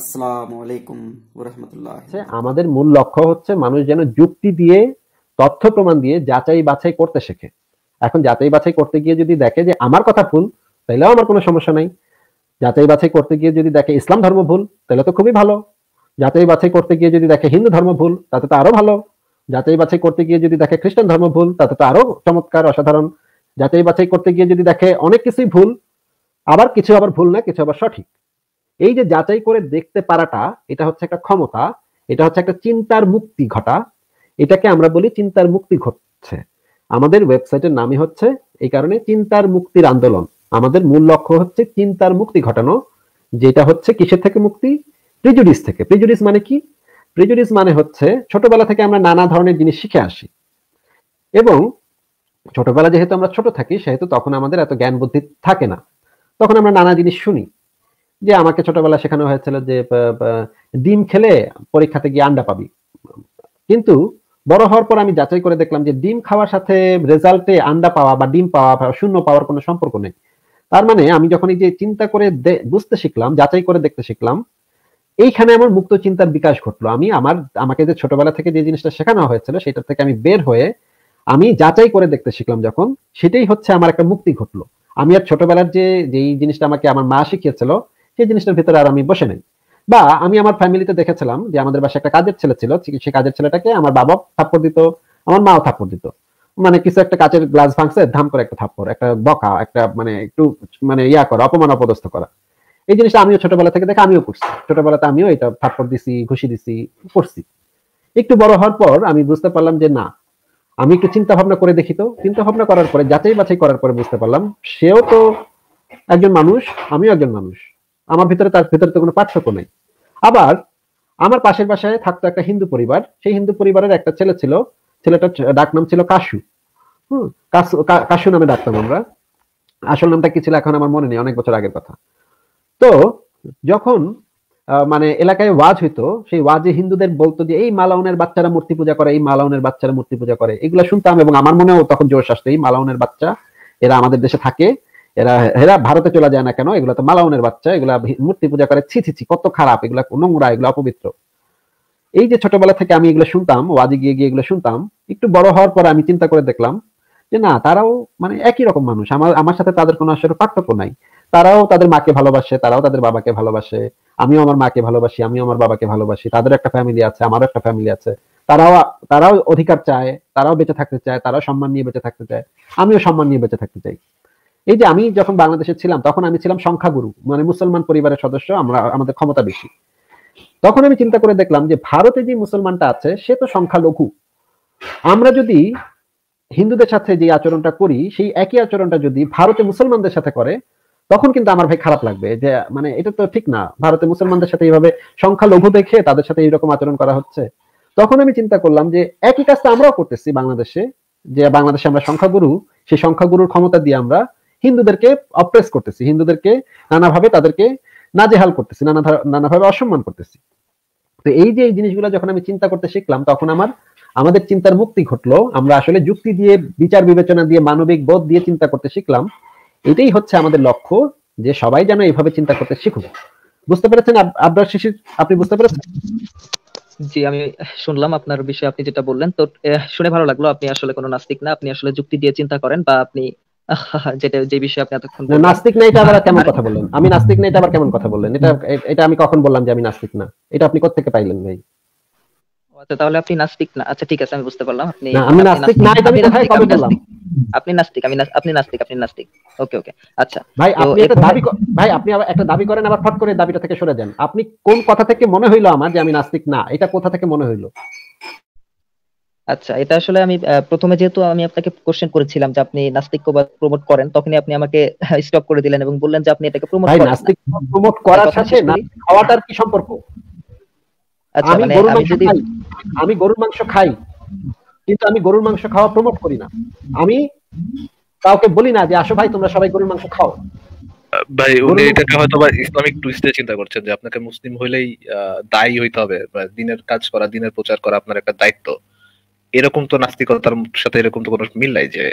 আসসালামু আলাইকুম রহমতুল্লাহ আমাদের মূল লক্ষ্য হচ্ছে মানুষ যেন যুক্তি দিয়ে তথ্য প্রমাণ দিয়ে যাচাই বাছাই করতে শেখে এখন যাচাই বাছাই করতে গিয়ে যদি দেখে যে আমার কথা ভুল তাহলেও আমার কোনো সমস্যা নাই যাচাই বাছাই করতে গিয়ে যদি দেখে ইসলাম ধর্ম ভুল তাহলে তো খুবই ভালো যাচাই বাছাই করতে গিয়ে যদি দেখে হিন্দু ধর্ম ভুল তাতে তো আরো ভালো যাচাই বাছাই করতে গিয়ে যদি দেখে খ্রিস্টান ধর্ম ভুল তাতে তো আরো চমৎকার অসাধারণ যাচাই বাছাই করতে গিয়ে যদি দেখে অনেক কিছুই ভুল আবার কিছু আবার ভুল না কিছু আবার সঠিক এই যে যাচাই করে দেখতে পারাটা এটা হচ্ছে একটা ক্ষমতা এটা হচ্ছে একটা চিন্তার মুক্তি ঘটা এটাকে আমরা বলি চিন্তার মুক্তি ঘটছে আমাদের ওয়েবসাইটের নামই হচ্ছে এই কারণে চিন্তার মুক্তির আন্দোলন আমাদের মূল লক্ষ্য হচ্ছে চিন্তার মুক্তি ঘটানো যেটা হচ্ছে কিসের থেকে মুক্তি প্রিজুডিস থেকে প্রিজুডিস মানে কি প্রিজুডিস মানে হচ্ছে ছোটবেলা থেকে আমরা নানা ধরনের জিনিস শিখে আসি এবং ছোটবেলা যেহেতু আমরা ছোট থাকি সেহেতু তখন আমাদের এত জ্ঞান বুদ্ধি থাকে না তখন আমরা নানা জিনিস শুনি যে আমাকে ছোটবেলা শেখানো হয়েছিল যে ডিম খেলে পরীক্ষাতে গিয়ে আন্ডা পাবি কিন্তু বড় হওয়ার পর আমি যাচাই করে দেখলাম যে ডিম খাওয়ার সাথে রেজাল্টে আন্ডা পাওয়া বা ডিম পাওয়া শূন্য পাওয়ার কোনো সম্পর্ক নেই তার মানে আমি যখন এই যে চিন্তা করে বুঝতে শিখলাম যাচাই করে দেখতে শিখলাম এইখানে আমার মুক্ত চিন্তার বিকাশ ঘটলো আমি আমার আমাকে যে ছোটবেলা থেকে যে জিনিসটা শেখানো হয়েছিল সেটা থেকে আমি বের হয়ে আমি যাচাই করে দেখতে শিখলাম যখন সেটাই হচ্ছে আমার একটা মুক্তি ঘটলো আমি আর ছোটবেলার যে যেই জিনিসটা আমাকে আমার মা শিখিয়েছিল সেই জিনিসটার ভিতরে আর আমি বসে নাই বা আমি আমার ফ্যামিলিতে দেখেছিলাম যে আমাদের বাসায় একটা কাজের ছেলে ছিল সে কাজের ছেলেটাকে আমার বাবা থাপ্পড় দিত আমার মাও থাপ্পড় দিত মানে কিছু একটা কাচের গ্লাস ভাঙছে ধাম করে একটা থাপ্পড় একটা বকা একটা মানে একটু মানে ইয়া করা অপমান অপদস্থ করা এই জিনিসটা আমিও ছোটবেলা থেকে দেখে আমিও করছি ছোটবেলাতে আমিও এটা থাপ্পড় দিছি ঘুষি দিছি করছি একটু বড় হওয়ার পর আমি বুঝতে পারলাম যে না আমি একটু চিন্তা ভাবনা করে দেখি তো চিন্তা ভাবনা করার পরে যাচাই বাছাই করার পরে বুঝতে পারলাম সেও তো একজন মানুষ আমিও একজন মানুষ আমার ভিতরে তার ভিতরে তো কোনো পার্থক্য নাই আবার আমার পাশের বাসায় থাকতো একটা হিন্দু পরিবার সেই হিন্দু পরিবারের একটা ছেলে ছিল ছেলেটার ডাক নাম ছিল কাশু হম কাশু নামে ডাকতাম আমরা আসল নামটা কি ছিল এখন আমার মনে নেই অনেক বছর আগের কথা তো যখন মানে এলাকায় ওয়াজ হইতো সেই ওয়াজে হিন্দুদের বলতো যে এই মালাউনের বাচ্চারা মূর্তি পূজা করে এই মালাউনের বাচ্চারা মূর্তি পূজা করে এগুলো শুনতাম এবং আমার মনেও তখন জোশ আসতো এই মালাউনের বাচ্চা এরা আমাদের দেশে থাকে এরা এরা ভারতে চলে যায় না কেন এগুলা তো মালাউনের বাচ্চা এগুলা মূর্তি পূজা করে ছি ছি কত খারাপ এগুলা নোংরা এগুলো অপবিত্র এই যে ছোটবেলা থেকে আমি এগুলো শুনতাম ওয়াজে গিয়ে গিয়ে এগুলো শুনতাম একটু বড় হওয়ার পরে আমি চিন্তা করে দেখলাম যে না তারাও মানে একই রকম মানুষ আমার আমার সাথে তাদের কোনো আসলে পার্থক্য নাই তারাও তাদের মাকে ভালোবাসে তারাও তাদের বাবাকে ভালোবাসে আমিও আমার মাকে ভালোবাসি আমিও আমার বাবাকে ভালোবাসি তাদের একটা ফ্যামিলি আছে আমারও একটা ফ্যামিলি আছে তারাও তারাও অধিকার চায় তারাও বেঁচে থাকতে চায় তারাও সম্মান নিয়ে বেঁচে থাকতে চায় আমিও সম্মান নিয়ে বেঁচে থাকতে চাই এই যে আমি যখন বাংলাদেশে ছিলাম তখন আমি ছিলাম সংখ্যাগুরু মানে মুসলমান পরিবারের সদস্য আমরা আমাদের ক্ষমতা বেশি তখন আমি চিন্তা করে দেখলাম যে ভারতে যে মুসলমানটা আছে সে তো সংখ্যালঘু আমরা যদি হিন্দুদের সাথে যে আচরণটা করি সেই একই আচরণটা যদি ভারতে মুসলমানদের সাথে করে তখন কিন্তু আমার ভাই খারাপ লাগবে যে মানে এটা তো ঠিক না ভারতে মুসলমানদের সাথে এইভাবে সংখ্যালঘু দেখে তাদের সাথে এইরকম আচরণ করা হচ্ছে তখন আমি চিন্তা করলাম যে একই কাজটা আমরাও করতেছি বাংলাদেশে যে বাংলাদেশে আমরা সংখ্যাগুরু সেই সংখ্যাগুরুর ক্ষমতা দিয়ে আমরা হিন্দুদেরকে অপ্রেস করতেছি হিন্দুদেরকে নানাভাবে তাদেরকে নাজেহাল করতেছি নানা নানাভাবে অসম্মান করতেছি তো এই যে এই জিনিসগুলো যখন আমি চিন্তা করতে শিখলাম তখন আমার আমাদের চিন্তার মুক্তি ঘটলো আমরা আসলে যুক্তি দিয়ে বিচার বিবেচনা দিয়ে মানবিক বোধ দিয়ে চিন্তা করতে শিখলাম এটাই হচ্ছে আমাদের লক্ষ্য যে সবাই যেন এইভাবে চিন্তা করতে শিখুক বুঝতে পেরেছেন আবরার শিশির আপনি বুঝতে পেরেছেন জি আমি শুনলাম আপনার বিষয়ে আপনি যেটা বললেন তো শুনে ভালো লাগলো আপনি আসলে কোনো নাস্তিক না আপনি আসলে যুক্তি দিয়ে চিন্তা করেন বা আপনি যেটা যে বিষয়ে আপনি এতক্ষণ নাস্তিক আবার কেমন কথা বললেন আমি নাস্তিক আবার কেমন কথা বললেন এটা এটা আমি কখন বললাম যে আমি নাস্তিক না এটা আপনি কোথা থেকে পাইলেন ভাই আচ্ছা তাহলে আপনি নাস্তিক না আচ্ছা ঠিক আছে আমি বুঝতে পারলাম আপনি আমি নাস্তিক না আমি কোথায় কবে বললাম আপনি নাস্তিক আমি আপনি নাস্তিক আপনি নাস্তিক ওকে ওকে আচ্ছা ভাই আপনি একটা দাবি ভাই আপনি আবার একটা দাবি করেন আবার ফট করে দাবিটা থেকে সরে দেন আপনি কোন কথা থেকে মনে হইলো আমার যে আমি নাস্তিক না এটা কোথা থেকে মনে হইলো আচ্ছা এটা আসলে আমি প্রথমে যেহেতু আমি আপনাকে কোশ্চেন করেছিলাম যে আপনি নাস্তিক্যবাদ প্রমোট করেন তখনই আপনি আমাকে স্টপ হ্যাঁ, করে দিলেন এবং বললেন যে আপনি এটাকে প্রমোট করেন নাস্তিক প্রমোট করার সাথে খাওয়াটার কি সম্পর্ক আচ্ছা মানে আমি যদি আমি গরুর মাংস খাই কিন্তু আমি গরুর মাংস খাওয়া প্রমোট করি না আমি কাউকে বলি না যে আসো ভাই তোমরা সবাই গরুর মাংস খাও ভাই উনি এটাকে হয়তো বা ইসলামিক টুইস্টে চিন্তা করছেন যে আপনাকে মুসলিম হইলেই দায়ী হইতে হবে দিনের কাজ করা দিনের প্রচার করা আপনার একটা দায়িত্ব এরকম তো নাস্তিকতার সাথে এরকম তো কোনো মিল নাই যে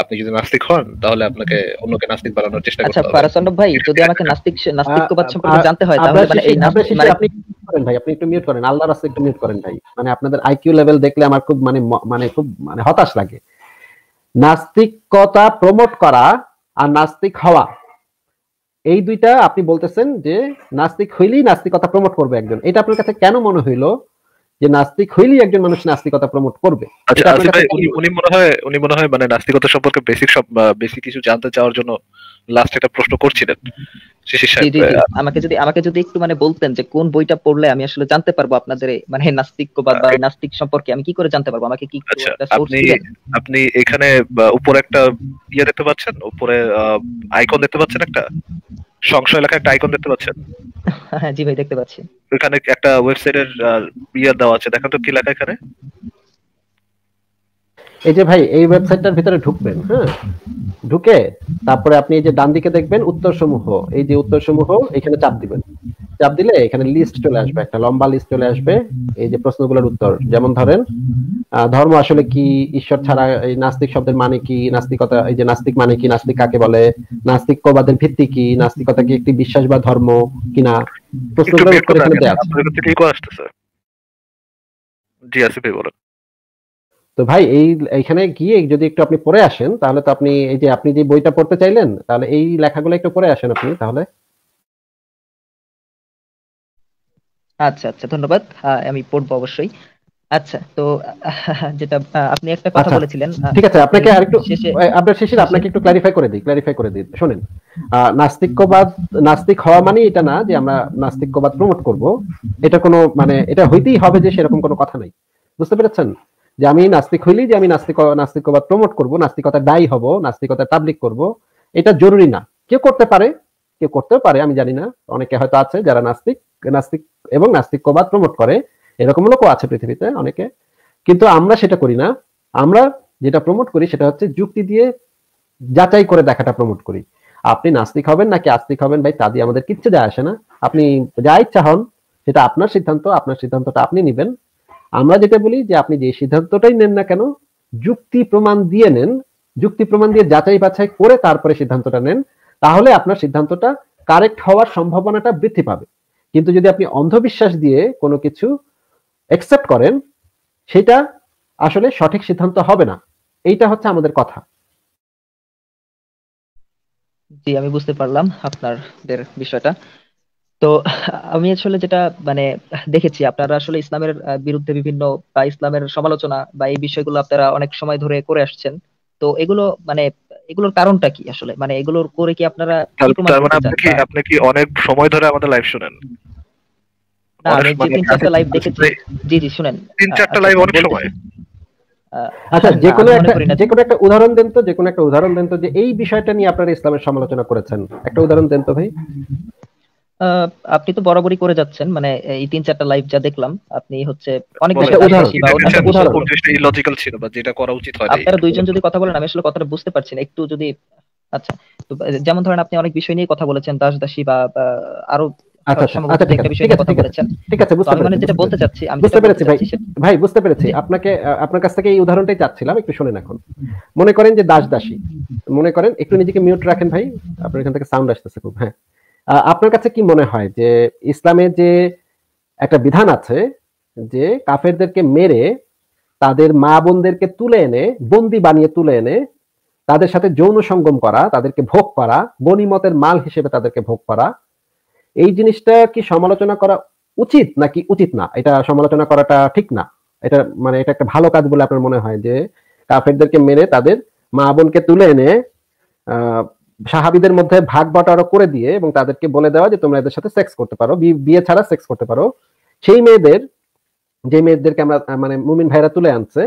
আপনি যদি নাস্তিক হন তাহলে আপনাকে অন্যকে নাস্তিক বানানোর চেষ্টা আচ্ছা, করতে হবে আচ্ছা পারাসন্নব ভাই যদি আমাকে নাস্তিক নাস্তিক নাস্তিকবাদ সম্পর্কে জানতে হয় তাহলে মানে এই নাস্তিক মানে আপনি করেন ভাই আপনি একটু মিউট করেন আল্লাহর রাস্তা একটু মিউট করেন ভাই মানে আপনাদের আইকিউ লেভেল দেখলে আমার খুব মানে মানে খুব মানে হতাশ লাগে নাস্তিকতা প্রমোট করা আর নাস্তিক হওয়া এই দুইটা আপনি বলতেছেন যে নাস্তিক হইলেই নাস্তিকতা প্রমোট করবে একজন এটা আপনার কাছে কেন মনে হইলো যে নাস্তিক হইলেই একজন মানুষ নাস্তিকতা প্রমোট করবে আচ্ছা, আচ্ছা উনি মনে হয় উনি মনে হয় মানে নাস্তিকতা সম্পর্কে বেসিক সব বেসিক কিছু জানতে চাওয়ার জন্য লাস্ট একটা প্রশ্ন করছিলেন আমাকে যদি আমাকে যদি একটু মানে বলতেন যে কোন বইটা পড়লে আমি আসলে জানতে পারবো আপনাদের মানে নাস্তিকবাদ বা আচ্ছা। নাস্তিক সম্পর্কে আমি কি করে জানতে পারবো আমাকে কি আপনি আপনি এখানে উপরে একটা ইয়ে দেখতে পাচ্ছেন উপরে আইকন দেখতে পাচ্ছেন একটা সংশয় এলাকায় একটা আইকন দেখতে পাচ্ছেন হ্যাঁ জি ভাই দেখতে পাচ্ছি ওখানে একটা ওয়েবসাইটের ইয়া দেওয়া আছে দেখেন তো কি লেখা এখানে এই যে ভাই এই ওয়েবসাইটটার ভিতরে ঢুকবেন হ্যাঁ ঢুকে তারপরে আপনি এই যে ডান দিকে দেখবেন উত্তর সমূহ এই যে উত্তর সমূহ এখানে চাপ দিবেন চাপ দিলে এখানে লিস্ট চলে আসবে একটা লম্বা লিস্ট চলে আসবে এই যে প্রশ্নগুলোর উত্তর যেমন ধরেন ধর্ম আসলে কি ঈশ্বর ছাড়া এই নাস্তিক শব্দের মানে কি নাস্তিকতা এই যে নাস্তিক মানে কি নাস্তিক কাকে বলে নাস্তিক কবাদের ভিত্তি কি নাস্তিকতা কি একটি বিশ্বাস বা ধর্ম কিনা প্রশ্নগুলোর উত্তর এখানে দেয়া আছে জি আসিফ বলেন তো ভাই এই এখানে গিয়ে যদি একটু আপনি পড়ে আসেন তাহলে তো আপনি এই যে আপনি যে বইটা পড়তে চাইলেন তাহলে এই লেখাগুলো একটু পড়ে আসেন আপনি তাহলে আচ্ছা আচ্ছা ধন্যবাদ আমি পড়বো অবশ্যই আচ্ছা তো যেটা আপনি একটা কথা আচ্ছা, বলেছিলেন ঠিক আছে আপনাকে আরেকটু আপনার শেষে আপনাকে একটু ক্লারিফাই করে দিই ক্লারিফাই করে দিই শুনেন নাস্তিক্যবাদ নাস্তিক হওয়া মানে এটা না যে আমরা নাস্তিক্যবাদ প্রমোট করব এটা কোনো মানে এটা হইতেই হবে যে সেরকম কোনো কথা নাই বুঝতে পেরেছেন যে আমি নাস্তিক হইলেই যে আমি নাস্তিক নাস্তিকবাদ প্রমোট করব নাস্তিকতা দায়ী হব নাস্তিকতা পাবলিক করব এটা জরুরি না কেউ করতে পারে কেউ করতেও পারে আমি জানি না অনেকে হয়তো আছে যারা নাস্তিক নাস্তিক এবং নাস্তিকবাদ প্রমোট করে এরকম লোকও আছে পৃথিবীতে অনেকে কিন্তু আমরা সেটা করি না আমরা যেটা প্রমোট করি সেটা হচ্ছে যুক্তি দিয়ে যাচাই করে দেখাটা প্রমোট করি আপনি নাস্তিক হবেন নাকি আস্তিক হবেন ভাই তা দিয়ে আমাদের কিচ্ছু যায় আসে না আপনি যা ইচ্ছা হন সেটা আপনার সিদ্ধান্ত আপনার সিদ্ধান্তটা আপনি নিবেন আমরা যেটা বলি যে আপনি যে সিদ্ধান্তটাই নেন না কেন যুক্তি প্রমাণ দিয়ে নেন যুক্তি প্রমাণ দিয়ে যাচাই বাছাই করে তারপরে সিদ্ধান্তটা নেন তাহলে আপনার সিদ্ধান্তটা কারেক্ট হওয়ার সম্ভাবনাটা বৃদ্ধি পাবে কিন্তু যদি আপনি অন্ধবিশ্বাস দিয়ে কোনো কিছু অ্যাকসেপ্ট করেন সেটা আসলে সঠিক সিদ্ধান্ত হবে না এইটা হচ্ছে আমাদের কথা জি আমি বুঝতে পারলাম আপনাদের বিষয়টা তো আমি আসলে যেটা মানে দেখেছি আপনারা আসলে ইসলামের বিরুদ্ধে বিভিন্ন বা ইসলামের সমালোচনা বা এই বিষয়গুলো আপনারা অনেক সময় ধরে করে আসছেন তো এগুলো মানে এগুলোর কারণটা কি আসলে মানে এগুলোর করে কি আপনারা মানে আপনি কি অনেক সময় ধরে আমাদের লাইভ শুনেন মানে দেখেছি জি জি আচ্ছা, আচ্ছা, আচ্ছা একটা যে কোনো একটা উদাহরণ দেন তো যে কোনো একটা উদাহরণ দেন তো যে এই বিষয়টা নিয়ে আপনারা ইসলামের সমালোচনা করেছেন একটা উদাহরণ দেন তো ভাই আপনি তো বরাবরই করে যাচ্ছেন মানে এই তিন চারটা লাইভ যা দেখলাম আপনি হচ্ছে অনেক আপনারা দুইজন যদি কথা বলেন আমি আসলে কথাটা বুঝতে পারছি না একটু যদি আচ্ছা তো যেমন ধরেন আপনি অনেক বিষয় নিয়ে কথা বলেছেন দাস দাসী বা আরো মানে ভাই বুঝতে পেরেছি আপনাকে আপনার কাছ থেকে এই চাচ্ছিলাম একটু এখন মনে করেন যে দাস দাসী মনে করেন একটু নিজেকে মিউট রাখেন ভাই আপনার এখান থেকে সাউন্ড আসতেছে খুব হ্যাঁ আপনার কাছে কি মনে হয় যে ইসলামে যে একটা বিধান আছে যে কাফেরদেরকে মেরে তাদের মা বোনদেরকে তুলে এনে বন্দি বানিয়ে তুলে এনে তাদের সাথে যৌন সঙ্গম করা তাদেরকে ভোগ করা গণিমতের মাল হিসেবে তাদেরকে ভোগ করা এই জিনিসটা কি সমালোচনা করা উচিত নাকি উচিত না এটা সমালোচনা করাটা ঠিক না এটা মানে এটা একটা ভালো কাজ বলে আপনার মনে হয় যে কাফেরদেরকে মেরে তাদের মা বোনকে তুলে এনে সাহাবিদের মধ্যে ভাগ বাটারও করে দিয়ে এবং তাদেরকে বলে দেওয়া যে তোমরা এদের সাথে সেক্স করতে পারো বিয়ে ছাড়া সেক্স করতে পারো সেই মেয়েদের যে মেয়েদেরকে আমরা মানে মুমিন ভাইরা তুলে আনছে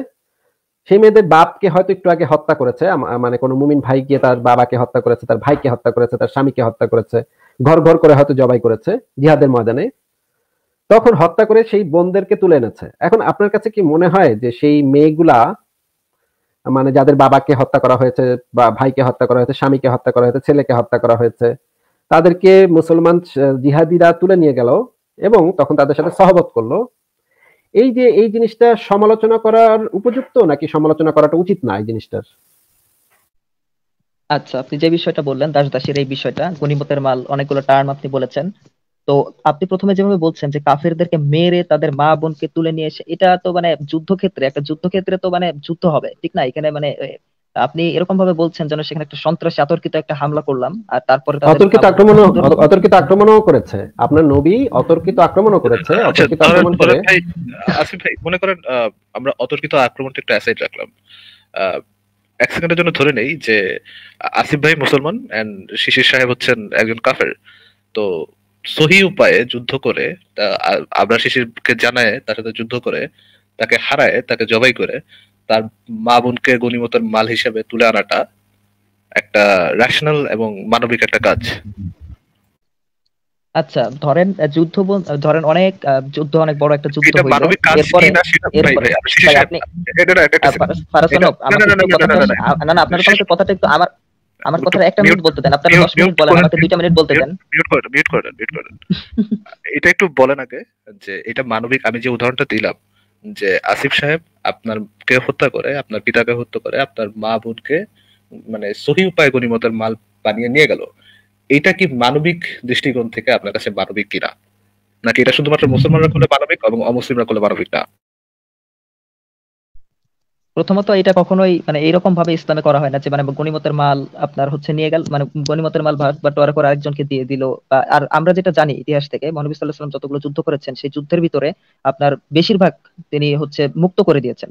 সেই মেয়েদের বাপকে হয়তো একটু আগে হত্যা করেছে মানে কোনো মুমিন ভাই গিয়ে তার বাবাকে হত্যা করেছে তার ভাইকে হত্যা করেছে তার স্বামীকে হত্যা করেছে ঘর ঘর করে হয়তো জবাই করেছে জিহাদের ময়দানে তখন হত্যা করে সেই বোনদেরকে তুলে এনেছে এখন আপনার কাছে কি মনে হয় যে সেই মেয়েগুলা মানে যাদের বাবাকে হত্যা করা হয়েছে বা ভাইকে হত্যা করা হয়েছে স্বামীকে হত্যা করা হয়েছে ছেলেকে হত্যা করা হয়েছে তাদেরকে মুসলমান জিহাদিরা তুলে নিয়ে গেল এবং তখন তাদের সাথে সহবত করলো এই যে এই জিনিসটা সমালোচনা করার উপযুক্ত নাকি সমালোচনা করাটা উচিত না এই জিনিসটার আচ্ছা আপনি যে বিষয়টা বললেন দাস দাসের এই বিষয়টা গনিমতের মাল অনেকগুলো টার্ম আপনি বলেছেন তো আপনি প্রথমে যেভাবে বলছেন যে কাফেরদেরকে মেরে তাদের মা বোনকে তুলে নিয়ে এসে এটা তো মানে যুদ্ধক্ষেত্রে একটা যুদ্ধক্ষেত্রে তো মানে যুদ্ধ হবে ঠিক না এখানে মানে আপনি এরকম ভাবে বলছেন যেন সেখানে একটা সন্ত্রাস আতর্কিত একটা হামলা করলাম আর তারপরে অতর্কিত আক্রমণ অতর্কিত আক্রমণও করেছে আপনার নবী অতর্কিত আক্রমণও করেছে আচ্ছা, অতর্কিত আক্রমণ করে আসিফ ভাই মনে করেন আমরা অতর্কিত আক্রমণটা একটা অ্যাসাইড রাখলাম এক সেকেন্ডের জন্য ধরে নেই যে আসিফ ভাই মুসলমান এন্ড শিশির সাহেব হচ্ছেন একজন কাফের তো সহি উপায়ে যুদ্ধ করে আবরা শিশিরকে জানায় তার সাথে যুদ্ধ করে তাকে হারায় তাকে জবাই করে তার মা বোনকে গণিমতের মাল হিসেবে তুলে আনাটা একটা রেশনাল এবং মানবিক একটা কাজ আচ্ছা ধরেন যুদ্ধ ধরেন অনেক যুদ্ধ অনেক বড় একটা যুদ্ধ হইলো না না আপনার কথাটা একটু আমার আমার কথা একটা মিনিট বলতে দেন আপনারা 10 মিনিট বলেন আমাকে 2 মিনিট বলতে দেন মিউট করে মিউট করে দেন মিউট করে দেন এটা একটু বলেন আগে যে এটা মানবিক আমি যে উদাহরণটা দিলাম যে আসিফ সাহেব আপনার কে হত্যা করে আপনার পিতাকে হত্যা করে আপনার মা বোনকে মানে সহি উপায় গণিমতের মাল বানিয়ে নিয়ে গেল এটা কি মানবিক দৃষ্টিকোণ থেকে আপনার কাছে মানবিক কিনা নাকি এটা শুধুমাত্র মুসলমানরা করলে মানবিক এবং অমুসলিমরা করলে মানবিক না প্রথমত এটা কখনোই মানে এইরকম ভাবে ইসলামে করা হয় না যে মানে গণিমতের মাল আপনার হচ্ছে নিয়ে গেল মানে গণিমতের মাল ভারত বা টোয়ারা করে আরেকজনকে দিয়ে দিল আর আমরা যেটা জানি ইতিহাস থেকে মহানবী সাল্লাহ সাল্লাম যতগুলো যুদ্ধ করেছেন সেই যুদ্ধের ভিতরে আপনার বেশিরভাগ তিনি হচ্ছে মুক্ত করে দিয়েছেন